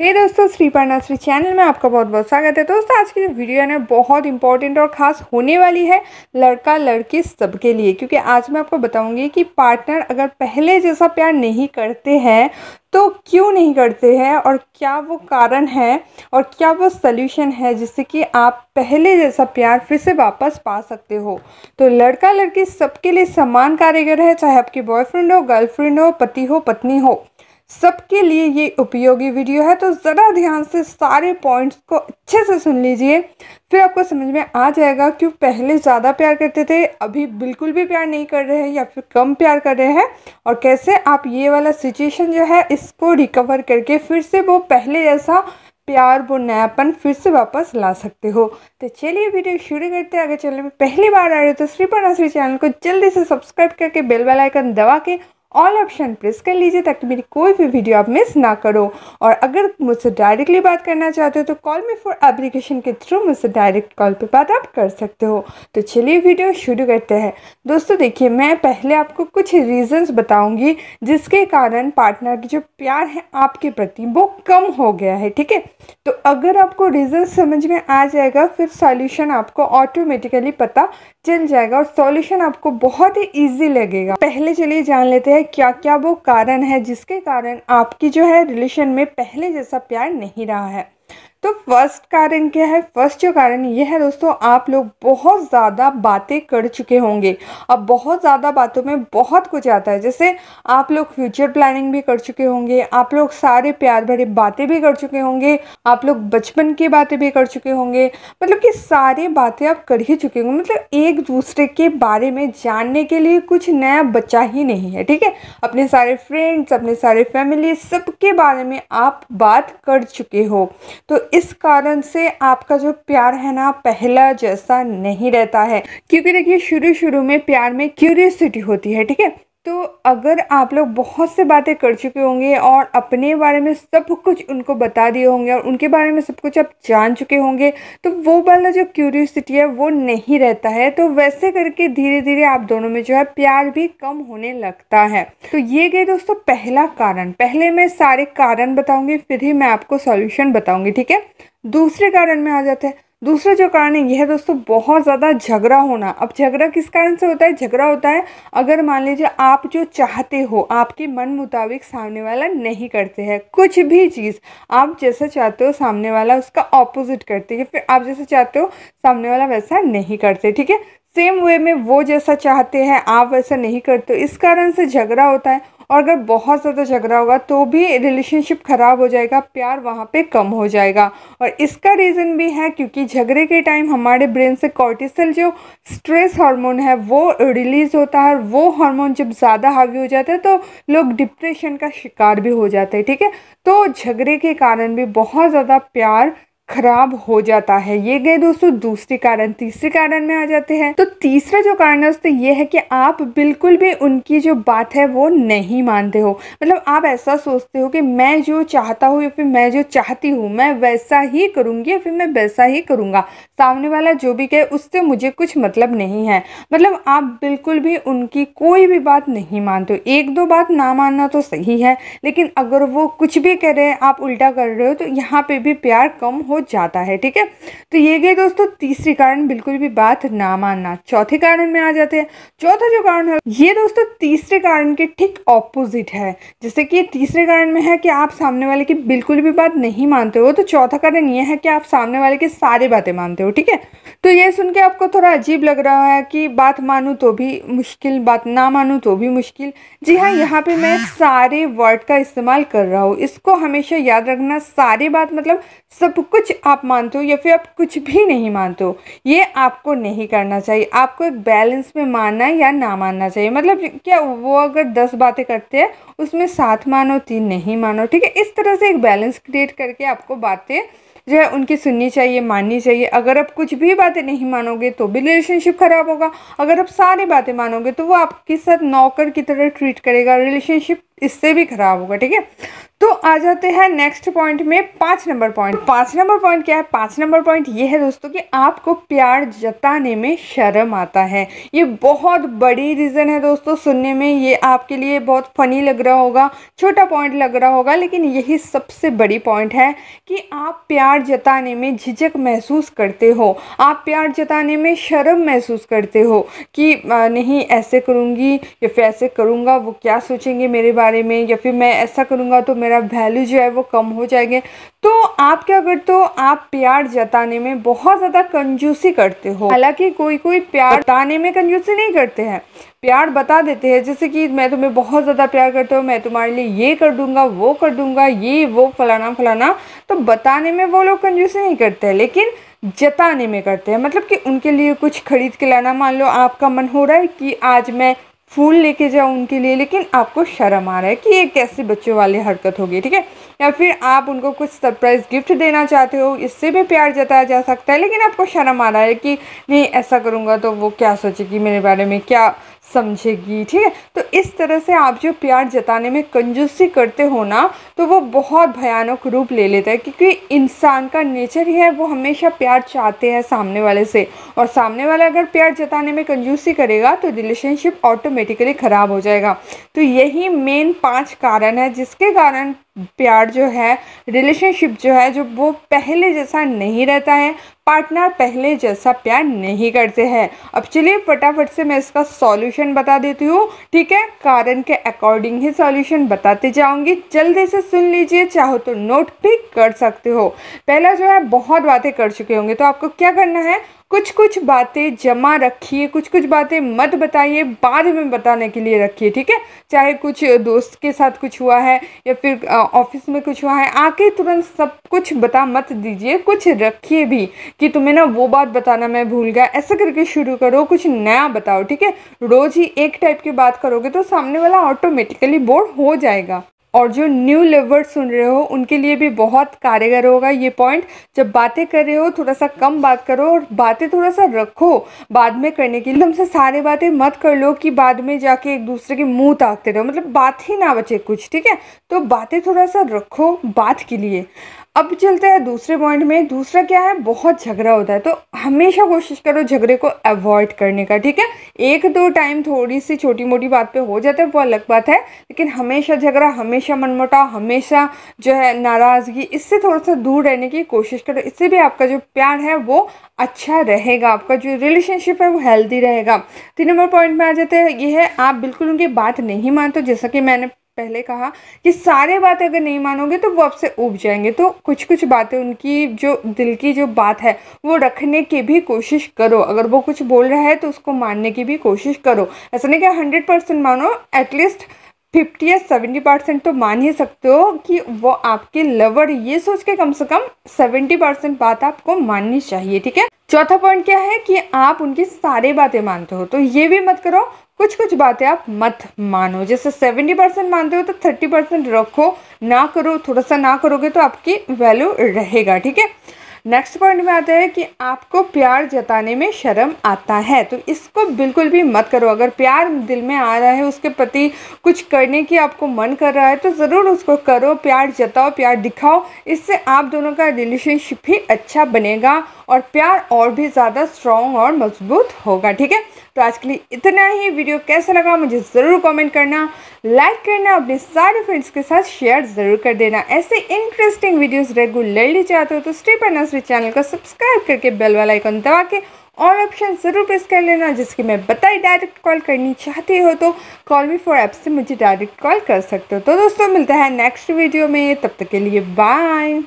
हे दोस्तों Shri nursery channel में आपका बहुत बहुत स्वागत है दोस्तों आज की जो वीडियो है ना बहुत इंपॉर्टेंट और ख़ास होने वाली है लड़का लड़की सबके लिए क्योंकि आज मैं आपको बताऊंगी कि पार्टनर अगर पहले जैसा प्यार नहीं करते हैं तो क्यों नहीं करते हैं और क्या वो कारण है और क्या वो सल्यूशन है जिससे कि आप पहले जैसा प्यार फिर से वापस पा सकते हो तो लड़का लड़की सबके लिए समान कारीगर है चाहे आपकी बॉयफ्रेंड हो गर्लफ्रेंड हो पति हो पत्नी हो सबके लिए ये उपयोगी वीडियो है तो ज़रा ध्यान से सारे पॉइंट्स को अच्छे से सुन लीजिए फिर आपको समझ में आ जाएगा क्यों पहले ज़्यादा प्यार करते थे अभी बिल्कुल भी प्यार नहीं कर रहे हैं या फिर कम प्यार कर रहे हैं और कैसे आप ये वाला सिचुएशन जो है इसको रिकवर करके फिर से वो पहले जैसा प्यार वो नयापन फिर से वापस ला सकते हो तो चलिए वीडियो शुरू करते हैं अगर चैनल में पहली बार आ रहे हो तो श्रीपा नसरी चैनल को जल्दी से सब्सक्राइब करके बेल वाला आइकन दबा के ऑल ऑप्शन प्रेस कर लीजिए ताकि मेरी कोई भी वीडियो आप मिस ना करो और अगर मुझसे डायरेक्टली बात करना चाहते हो तो कॉल मी फॉर एप्लीकेशन के थ्रू मुझसे डायरेक्ट कॉल पे बात आप कर सकते हो तो चलिए वीडियो शुरू करते हैं दोस्तों देखिए मैं पहले आपको कुछ रीजंस बताऊंगी जिसके कारण पार्टनर की जो प्यार है आपके प्रति वो कम हो गया है ठीक है तो अगर आपको रीज़न समझ में आ जाएगा फिर सॉल्यूशन आपको ऑटोमेटिकली पता चल जाएगा और सॉल्यूशन आपको बहुत ही ईजी लगेगा पहले चलिए जान लेते हैं है क्या क्या वो कारण है जिसके कारण आपकी जो है रिलेशन में पहले जैसा प्यार नहीं रहा है तो फर्स्ट कारण क्या है फर्स्ट जो कारण ये है दोस्तों आप लोग बहुत ज़्यादा बातें कर चुके होंगे अब बहुत ज़्यादा बातों में बहुत कुछ आता है जैसे आप लोग फ्यूचर प्लानिंग भी कर चुके होंगे आप लोग सारे प्यार भरे बातें भी कर चुके होंगे आप लोग बचपन की बातें भी कर चुके होंगे मतलब कि सारी बातें आप कर ही चुके होंगे मतलब एक दूसरे के बारे में जानने के लिए कुछ नया बचा ही नहीं है ठीक है अपने सारे फ्रेंड्स अपने सारे फैमिली सबके बारे में आप बात कर चुके हो तो इस कारण से आपका जो प्यार है ना पहला जैसा नहीं रहता है क्योंकि देखिए शुरू शुरू में प्यार में क्यूरियसिटी होती है ठीक है तो अगर आप लोग बहुत से बातें कर चुके होंगे और अपने बारे में सब कुछ उनको बता दिए होंगे और उनके बारे में सब कुछ आप जान चुके होंगे तो वो वाला जो क्यूरियोसिटी है वो नहीं रहता है तो वैसे करके धीरे धीरे आप दोनों में जो है प्यार भी कम होने लगता है तो ये गए दोस्तों पहला कारण पहले मैं सारे कारण बताऊँगी फिर ही मैं आपको सॉल्यूशन बताऊँगी ठीक है दूसरे कारण में आ जाते हैं दूसरा जो कारण है यह दोस्तों बहुत ज़्यादा झगड़ा होना अब झगड़ा किस कारण से होता है झगड़ा होता है अगर मान लीजिए आप जो चाहते हो आपके मन मुताबिक सामने वाला नहीं करते हैं कुछ भी चीज़ आप जैसा चाहते हो सामने वाला उसका ऑपोजिट करते हैं फिर आप जैसा चाहते हो सामने वाला वैसा नहीं करते ठीक है सेम वे में वो जैसा चाहते हैं आप वैसा नहीं करते हो इस कारण से झगड़ा होता है और अगर बहुत ज़्यादा झगड़ा होगा तो भी रिलेशनशिप ख़राब हो जाएगा प्यार वहाँ पे कम हो जाएगा और इसका रीज़न भी है क्योंकि झगड़े के टाइम हमारे ब्रेन से कॉर्टिसल जो स्ट्रेस हार्मोन है वो रिलीज़ होता है और वो हार्मोन जब ज़्यादा हावी हो जाता है तो लोग डिप्रेशन का शिकार भी हो जाते हैं ठीक है तो झगड़े के कारण भी बहुत ज़्यादा प्यार खराब हो जाता है ये गए दोस्तों दूसरे कारण तीसरे कारण में आ जाते हैं तो तीसरा जो कारण है दोस्तों ये है कि आप बिल्कुल भी उनकी जो बात है वो नहीं मानते हो मतलब आप ऐसा सोचते हो कि मैं जो चाहता हूँ या फिर मैं जो चाहती हूँ मैं वैसा ही करूँगी या फिर मैं वैसा ही करूँगा सामने वाला जो भी कहे उससे मुझे कुछ मतलब नहीं है मतलब आप बिल्कुल भी उनकी कोई भी बात नहीं मानते हो एक दो बात ना मानना तो सही है लेकिन अगर वो कुछ भी कह रहे हैं आप उल्टा कर रहे हो तो यहाँ पर भी प्यार कम हो जाता है ठीक है तो ये गए दोस्तों तीसरे कारण बिल्कुल भी बात ना मानना चौथे कारण में आ जाते हैं चौथा जो कारण है ये दोस्तों तीसरे कारण के ठीक ऑपोजिट है जैसे कि तीसरे कारण में है कि आप सामने वाले की बिल्कुल भी बात नहीं मानते हो तो चौथा कारण ये है कि आप सामने वाले की सारी बातें मानते हो ठीक है तो ये सुन के आपको थोड़ा अजीब लग रहा है कि बात मानूँ तो भी मुश्किल बात ना मानूँ तो भी मुश्किल जी हाँ यहाँ पे मैं सारे वर्ड का इस्तेमाल कर रहा हूँ इसको हमेशा याद रखना सारे बात मतलब सब कुछ कुछ आप मानते हो या फिर आप कुछ भी नहीं मानते हो ये आपको नहीं करना चाहिए आपको एक बैलेंस में मानना या ना मानना चाहिए मतलब क्या वो अगर दस बातें करते हैं उसमें सात मानो तीन नहीं मानो ठीक है इस तरह से एक बैलेंस क्रिएट करके आपको बातें जो है उनकी सुननी चाहिए माननी चाहिए अगर आप कुछ भी बातें नहीं मानोगे तो भी रिलेशनशिप ख़राब होगा अगर आप सारी बातें मानोगे तो वो आपके साथ नौकर की तरह ट्रीट करेगा रिलेशनशिप इससे भी खराब होगा ठीक है तो आ जाते हैं नेक्स्ट पॉइंट में पांच नंबर पॉइंट पांच नंबर पॉइंट क्या है पांच नंबर पॉइंट ये है दोस्तों कि आपको प्यार जताने में शर्म आता है ये बहुत बड़ी रीज़न है दोस्तों सुनने में ये आपके लिए बहुत फनी लग रहा होगा छोटा पॉइंट लग रहा होगा लेकिन यही सबसे बड़ी पॉइंट है कि आप प्यार जताने में झिझक महसूस करते हो आप प्यार जताने में शर्म महसूस करते हो कि नहीं ऐसे करूँगी या फिर ऐसे करूँगा वो क्या सोचेंगे मेरे बारे बारे में या फिर मैं ऐसा करूँगा तो मेरा वैल्यू जो है वो कम हो जाएंगे तो आप क्या करते हो आप प्यार जताने में बहुत ज़्यादा कंजूसी करते हो हालांकि कोई कोई प्यार बताने में कंजूसी नहीं करते हैं प्यार बता देते हैं जैसे कि मैं तुम्हें बहुत ज़्यादा प्यार करता हूँ मैं तुम्हारे लिए ये कर दूंगा वो कर दूंगा ये वो फलाना फलाना तो बताने में वो लोग कंजूसी नहीं करते हैं लेकिन जताने में करते हैं मतलब कि उनके लिए कुछ खरीद के लाना मान लो आपका मन हो रहा है कि आज मैं फूल लेके जाओ उनके लिए लेकिन आपको शर्म आ रहा है कि ये कैसे बच्चों वाली हरकत होगी ठीक है या फिर आप उनको कुछ सरप्राइज़ गिफ्ट देना चाहते हो इससे भी प्यार जताया जा सकता है लेकिन आपको शर्म आ रहा है कि नहीं ऐसा करूँगा तो वो क्या सोचेगी मेरे बारे में क्या समझेगी ठीक है तो इस तरह से आप जो प्यार जताने में कंजूसी करते हो ना तो वो बहुत भयानक रूप ले लेता है क्योंकि इंसान का नेचर ही है वो हमेशा प्यार चाहते हैं सामने वाले से और सामने वाला अगर प्यार जताने में कंजूसी करेगा तो रिलेशनशिप ऑटोमेटिकली ख़राब हो जाएगा तो यही मेन पाँच कारण है जिसके कारण प्यार जो है रिलेशनशिप जो है जो वो पहले जैसा नहीं रहता है पार्टनर पहले जैसा प्यार नहीं करते हैं अब चलिए फटाफट से मैं इसका सॉल्यूशन बता देती हूँ ठीक है कारण के अकॉर्डिंग ही सॉल्यूशन बताते जाऊँगी जल्दी से सुन लीजिए चाहो तो नोट भी कर सकते हो पहला जो है बहुत बातें कर चुके होंगे तो आपको क्या करना है कुछ कुछ बातें जमा रखिए कुछ कुछ बातें मत बताइए बाद में बताने के लिए रखिए ठीक है चाहे कुछ दोस्त के साथ कुछ हुआ है या फिर ऑफिस में कुछ हुआ है आके तुरंत सब कुछ बता मत दीजिए कुछ रखिए भी कि तुम्हें ना वो बात बताना मैं भूल गया ऐसा करके शुरू करो कुछ नया बताओ ठीक है रोज़ ही एक टाइप की बात करोगे तो सामने वाला ऑटोमेटिकली बोर हो जाएगा और जो न्यू लिवर सुन रहे हो उनके लिए भी बहुत कारगर होगा ये पॉइंट जब बातें कर रहे हो थोड़ा सा कम बात करो और बातें थोड़ा सा रखो बाद में करने के लिए एकदम से सारे बातें मत कर लो कि बाद में जाके एक दूसरे के मुंह ताकते रहो मतलब बात ही ना बचे कुछ ठीक है तो बातें थोड़ा सा रखो बात के लिए अब चलते हैं दूसरे पॉइंट में दूसरा क्या है बहुत झगड़ा होता है तो हमेशा कोशिश करो झगड़े को अवॉइड करने का ठीक है एक दो टाइम थोड़ी सी छोटी मोटी बात पे हो जाता है वो अलग बात है लेकिन हमेशा झगड़ा हमेशा मनमुटाव हमेशा जो है नाराज़गी इससे थोड़ा सा दूर रहने की कोशिश करो इससे भी आपका जो प्यार है वो अच्छा रहेगा आपका जो रिलेशनशिप है वो हेल्दी रहेगा तीन नंबर पॉइंट में आ जाते हैं ये है आप बिल्कुल उनकी बात नहीं मानते जैसा कि मैंने पहले कहा कि सारे बातें अगर नहीं मानोगे तो वो आपसे उब जाएंगे तो कुछ कुछ बातें उनकी जो दिल की जो बात है वो रखने की भी कोशिश करो अगर वो कुछ बोल रहा है तो उसको मानने की भी कोशिश करो ऐसा नहीं कि हंड्रेड परसेंट मानो एटलीस्ट फिफ्टी या सेवेंटी परसेंट तो मान ही सकते हो कि वो आपके लवर ये सोच के कम से कम सेवेंटी परसेंट बात आपको माननी चाहिए ठीक है चौथा पॉइंट क्या है कि आप उनकी सारी बातें मानते हो तो ये भी मत करो कुछ कुछ बातें आप मत मानो जैसे सेवेंटी परसेंट मानते हो तो थर्टी परसेंट रखो ना करो थोड़ा सा ना करोगे तो आपकी वैल्यू रहेगा ठीक है नेक्स्ट पॉइंट में आता है कि आपको प्यार जताने में शर्म आता है तो इसको बिल्कुल भी मत करो अगर प्यार दिल में आ रहा है उसके प्रति कुछ करने की आपको मन कर रहा है तो ज़रूर उसको करो प्यार जताओ प्यार दिखाओ इससे आप दोनों का रिलेशनशिप भी अच्छा बनेगा और प्यार और भी ज़्यादा स्ट्रॉन्ग और मजबूत होगा ठीक है तो आज के लिए इतना ही वीडियो कैसा लगा मुझे ज़रूर कमेंट करना लाइक करना अपने सारे फ्रेंड्स के साथ शेयर ज़रूर कर देना ऐसे इंटरेस्टिंग वीडियोस रेगुलरली चाहते हो तो स्टेप नर्सरी चैनल को सब्सक्राइब करके बेल वाला आइकन दबा के और ऑप्शन ज़रूर प्रेस कर लेना जिसकी मैं बताई डायरेक्ट कॉल करनी चाहते हो तो कॉल मी फॉर ऐप से मुझे डायरेक्ट कॉल कर सकते हो तो दोस्तों मिलता है नेक्स्ट वीडियो में तब तक के लिए बाय